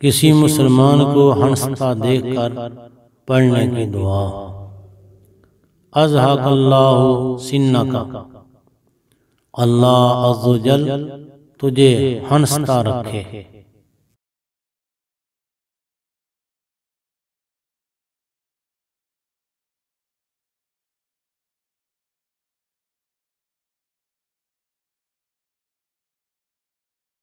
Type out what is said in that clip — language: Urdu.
کسی مسلمان کو ہنستا دیکھ کر پڑھنے کی دعا از اللہ اللہ کا اللہ عز و جل تجھے ہنستا رکھے